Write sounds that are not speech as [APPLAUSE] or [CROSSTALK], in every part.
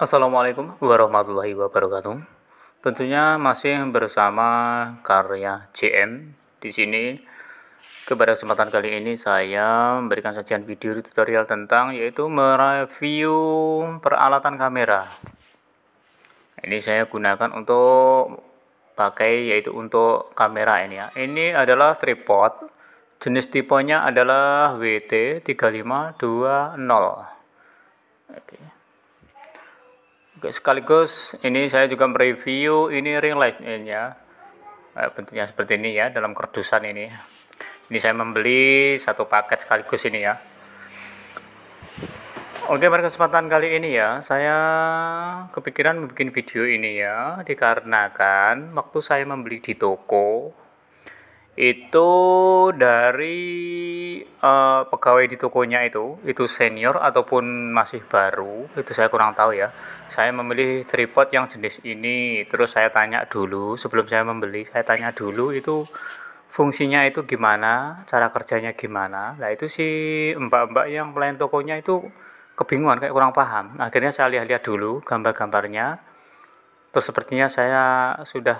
Assalamualaikum warahmatullahi wabarakatuh. Tentunya masih bersama karya JM di sini. Kepada kesempatan kali ini saya memberikan sajian video tutorial tentang yaitu mereview peralatan kamera. Ini saya gunakan untuk pakai yaitu untuk kamera ini ya. Ini adalah tripod. Jenis tipenya adalah WT3520. Oke sekaligus ini saya juga mereview ini ring lightnya ya. eh, bentuknya seperti ini ya dalam kerdusan ini ini saya membeli satu paket sekaligus ini ya Oke pada kesempatan kali ini ya saya kepikiran membuat video ini ya dikarenakan waktu saya membeli di toko itu dari uh, pegawai di tokonya itu itu senior ataupun masih baru itu saya kurang tahu ya saya memilih tripod yang jenis ini terus saya tanya dulu sebelum saya membeli saya tanya dulu itu fungsinya itu gimana cara kerjanya gimana nah itu si mbak-mbak yang pelayan tokonya itu kebingungan kayak kurang paham akhirnya saya lihat-lihat dulu gambar-gambarnya terus sepertinya saya sudah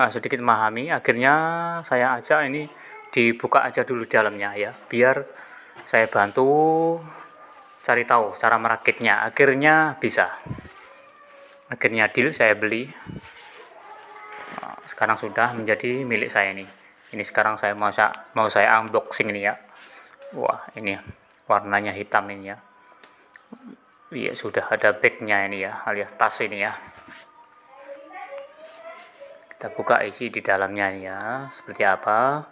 uh, sedikit memahami akhirnya saya ajak ini dibuka aja dulu dalamnya ya biar saya bantu cari tahu cara merakitnya akhirnya bisa akhirnya deal saya beli ah, sekarang sudah menjadi milik saya ini ini sekarang saya mau saya mau saya unboxing ini ya wah ini warnanya hitam ini ya iya sudah ada bagnya ini ya alias tas ini ya kita buka isi di dalamnya ya seperti apa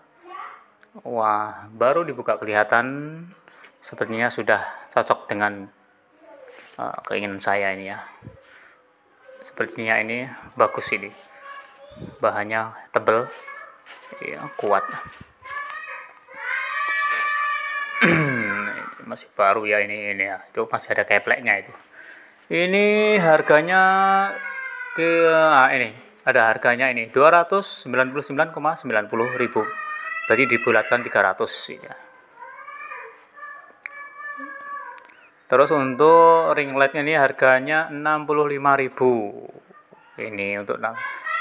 wah baru dibuka kelihatan sepertinya sudah cocok dengan uh, keinginan saya ini ya sepertinya ini bagus ini bahannya tebel ya kuat [CLEARS THROAT] masih baru ya ini ini ya itu masih ada kepleknya itu ini harganya ke ah, ini ada harganya ini 299,90 ribu berarti dibulatkan 300 ya. terus untuk ring ringletnya ini harganya ribu. ini untuk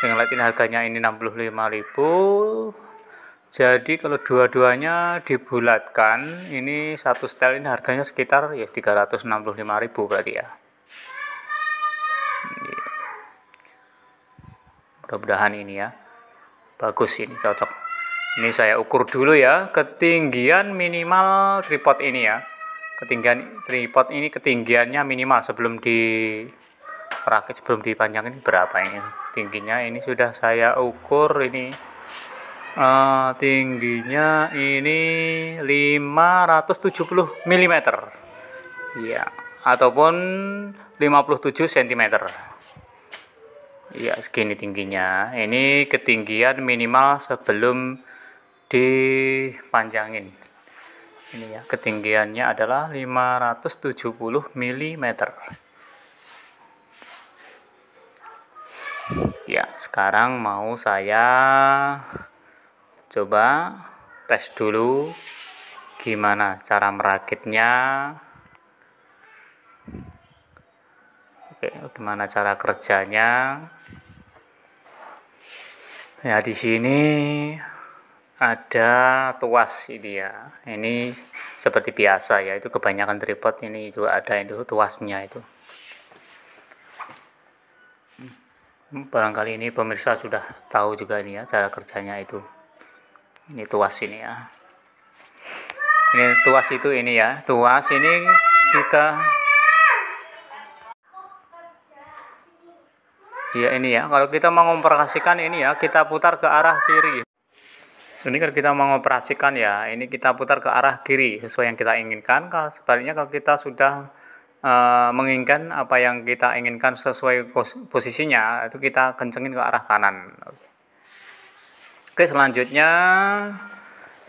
ring light ini harganya ini ribu. jadi kalau dua-duanya dibulatkan ini satu setel ini harganya sekitar ya ribu berarti ya mudah-mudahan ini ya bagus ini cocok ini saya ukur dulu ya ketinggian minimal tripod ini ya ketinggian tripod ini ketinggiannya minimal sebelum di rakit sebelum dipanjangin berapa ini tingginya ini sudah saya ukur ini uh, tingginya ini 570 mm ya ataupun 57 cm Iya, segini tingginya. Ini ketinggian minimal sebelum dipanjangin. Ini ya, ketinggiannya adalah 570 mm. Ya, sekarang mau saya coba tes dulu gimana cara merakitnya. Oke, gimana cara kerjanya? Ya di sini ada tuas ini ya. Ini seperti biasa ya. Itu kebanyakan tripod ini juga ada itu tuasnya itu. Hmm, barangkali ini pemirsa sudah tahu juga ini ya cara kerjanya itu. Ini tuas ini ya. Ini tuas itu ini ya. Tuas ini kita Iya ini ya, kalau kita mau mengoperasikan ini ya, kita putar ke arah kiri. Ini kalau kita mau mengoperasikan ya, ini kita putar ke arah kiri sesuai yang kita inginkan. Kalau sebaliknya kalau kita sudah uh, menginginkan apa yang kita inginkan sesuai posisinya, itu kita kencengin ke arah kanan. Oke selanjutnya,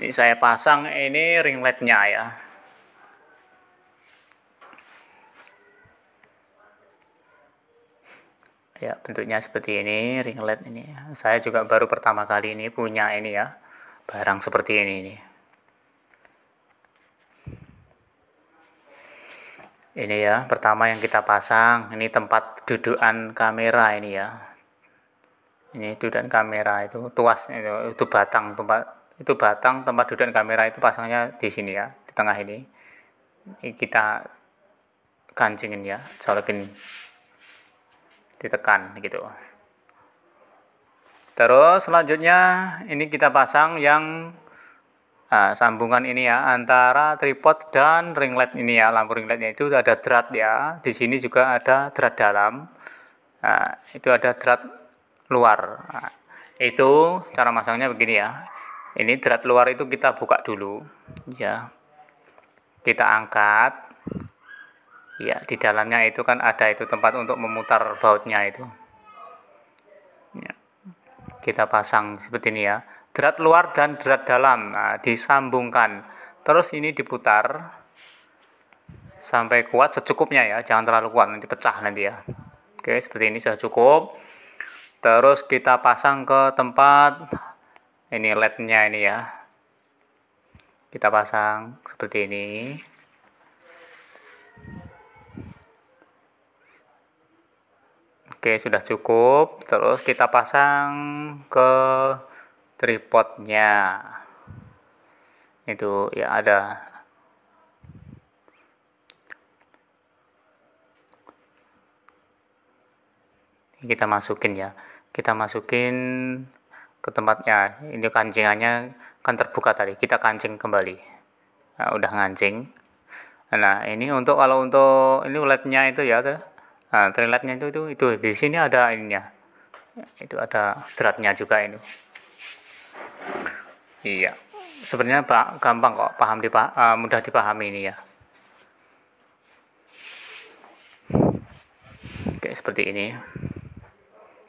ini saya pasang ini ringletnya ya. ya bentuknya seperti ini ringlet ini saya juga baru pertama kali ini punya ini ya barang seperti ini ini ini ya pertama yang kita pasang ini tempat dudukan kamera ini ya ini dudukan kamera itu tuas itu, itu batang tempat itu batang tempat dudukan kamera itu pasangnya di sini ya di tengah ini, ini kita kancingin ya colokin ditekan gitu terus selanjutnya ini kita pasang yang Nah, sambungan ini ya antara tripod dan ringlet ini ya lampu ringletnya itu ada drat ya di sini juga ada drat dalam nah, itu ada drat luar nah, itu cara masangnya begini ya ini drat luar itu kita buka dulu ya kita angkat ya di dalamnya itu kan ada itu tempat untuk memutar bautnya itu ya. kita pasang seperti ini ya drat luar dan drat dalam nah, disambungkan terus ini diputar sampai kuat secukupnya ya jangan terlalu kuat nanti pecah nanti ya oke seperti ini sudah cukup terus kita pasang ke tempat ini lednya ini ya kita pasang seperti ini Oke, sudah cukup. Terus kita pasang ke tripodnya. Itu ya ada. Kita masukin ya. Kita masukin ke tempatnya. Ini kancingannya kan terbuka tadi. Kita kancing kembali. Nah, udah ngancing. Nah, ini untuk kalau untuk ini led itu ya, tuh nah, triletnya itu, itu itu di sini ada ininya itu ada dratnya juga ini iya sebenarnya pak gampang kok paham di uh, ah, mudah dipahami ini ya oke seperti ini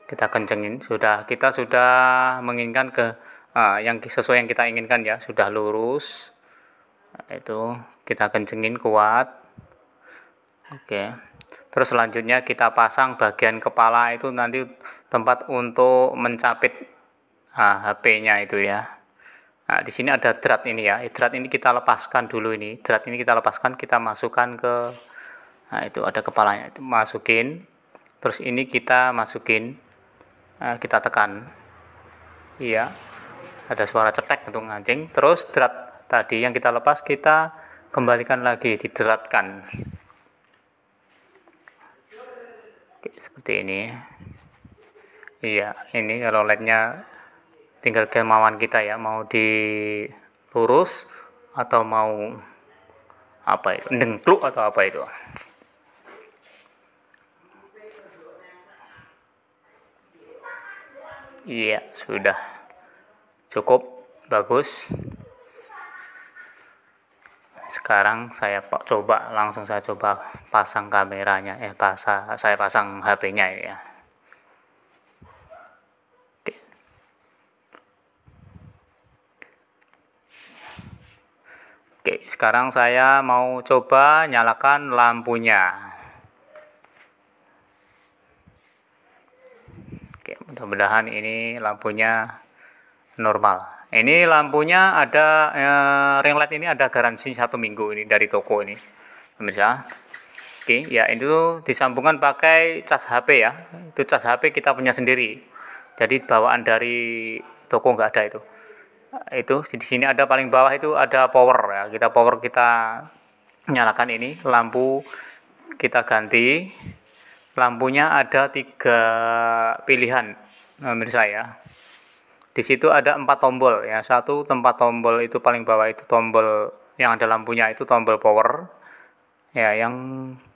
kita kencengin sudah kita sudah menginginkan ke uh, yang sesuai yang kita inginkan ya sudah lurus itu kita kencengin kuat oke okay terus selanjutnya kita pasang bagian kepala itu nanti tempat untuk mencapit nah, HP-nya itu ya nah di sini ada drat ini ya eh, drat ini kita lepaskan dulu ini drat ini kita lepaskan kita masukkan ke nah itu ada kepalanya itu masukin terus ini kita masukin nah, kita tekan iya ada suara cetek untuk ngancing. terus drat tadi yang kita lepas kita kembalikan lagi dideratkan seperti ini iya ini kalau lednya tinggal kemauan kita ya mau di lurus atau mau apa itu dengkluk atau apa itu iya sudah cukup bagus sekarang saya coba langsung saya coba pasang kameranya eh pasang saya pasang HP-nya ya Oke. Oke sekarang saya mau coba nyalakan lampunya Oke mudah-mudahan ini lampunya normal ini lampunya ada eh, ring light ini ada garansi satu minggu ini dari toko ini pemirsa oke ya itu disambungkan pakai cas HP ya itu cas HP kita punya sendiri jadi bawaan dari toko nggak ada itu itu di sini ada paling bawah itu ada power ya kita power kita nyalakan ini lampu kita ganti lampunya ada tiga pilihan pemirsa ya di situ ada empat tombol ya. Satu tempat tombol itu paling bawah itu tombol yang ada lampunya itu tombol power. Ya, yang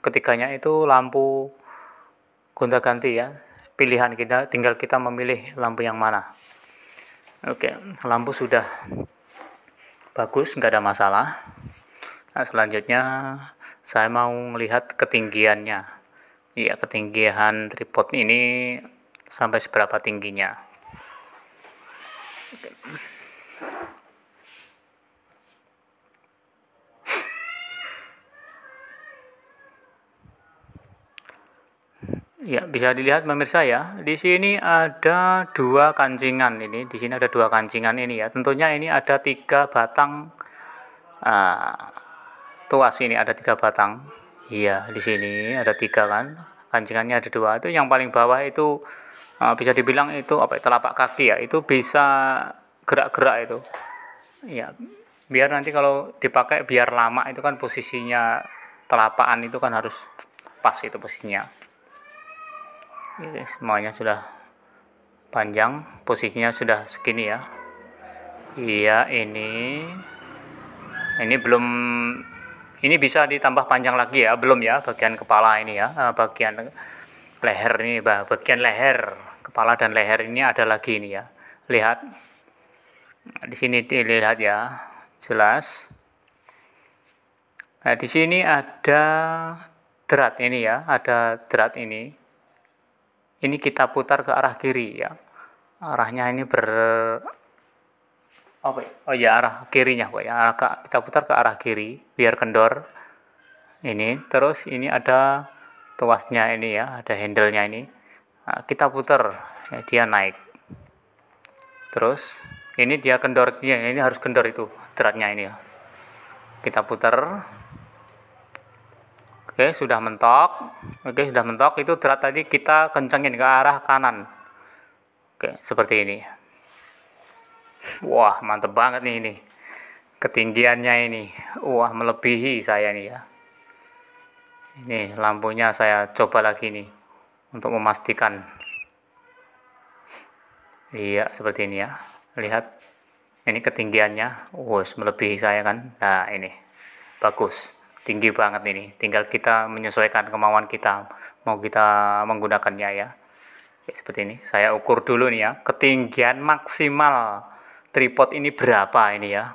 ketiganya itu lampu gonta-ganti ya. Pilihan kita tinggal kita memilih lampu yang mana. Oke, lampu sudah bagus, nggak ada masalah. Nah, selanjutnya saya mau melihat ketinggiannya. Ya ketinggian tripod ini sampai seberapa tingginya. Ya, bisa dilihat pemirsa ya. Di sini ada dua kancingan ini. Di sini ada dua kancingan ini ya. Tentunya ini ada tiga batang uh, tuas ini. Ada tiga batang. Iya, di sini ada tiga kan. Kancingannya ada dua. Itu yang paling bawah itu Ah, bisa dibilang itu apa ya, telapak kaki ya itu bisa gerak-gerak itu ya biar nanti kalau dipakai biar lama itu kan posisinya telapakan itu kan harus pas itu posisinya ini semuanya sudah panjang posisinya sudah segini ya iya ini ini belum ini bisa ditambah panjang lagi ya belum ya bagian kepala ini ya eh, bagian leher ini bagian leher kepala dan leher ini ada lagi ini ya lihat nah, di sini dilihat ya jelas nah di sini ada derat ini ya ada derat ini ini kita putar ke arah kiri ya arahnya ini ber ya? oh, oh ya arah kirinya kok ya arah kita putar ke arah kiri biar kendor ini terus ini ada tuasnya ini ya ada handle-nya ini ah, kita putar ya, dia naik terus ini dia kendor iya, ini harus kendor itu dratnya ini ya kita putar oke sudah mentok oke sudah mentok itu drat tadi kita kencengin ke arah kanan oke seperti ini wah mantep banget nih ini ketinggiannya ini wah melebihi saya nih ya ini lampunya saya coba lagi nih untuk memastikan iya seperti ini ya lihat ini ketinggiannya wos melebihi saya kan nah ini bagus tinggi banget ini tinggal kita menyesuaikan kemauan kita mau kita menggunakannya ya seperti ini saya ukur dulu nih ya ketinggian maksimal tripod ini berapa ini ya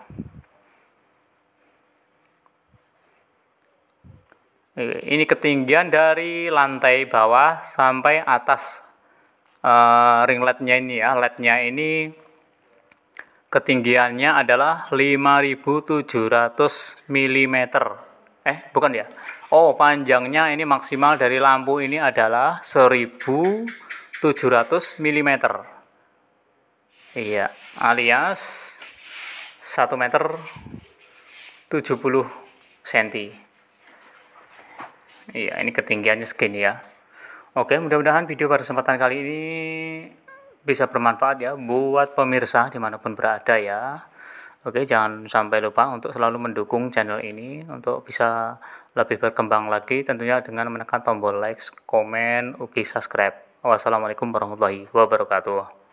Ini ketinggian dari lantai bawah sampai atas uh, lednya ini ya. Lednya ini ketinggiannya adalah 5700 mm. Eh, bukan ya. Oh, panjangnya ini maksimal dari lampu ini adalah 1700 mm. Iya, alias 1 meter 70 cm. Iya, ini ketinggiannya segini ya. Oke, mudah-mudahan video pada kesempatan kali ini bisa bermanfaat ya buat pemirsa dimanapun berada ya. Oke, jangan sampai lupa untuk selalu mendukung channel ini untuk bisa lebih berkembang lagi tentunya dengan menekan tombol like, komen, uki, subscribe. Wassalamualaikum warahmatullahi wabarakatuh.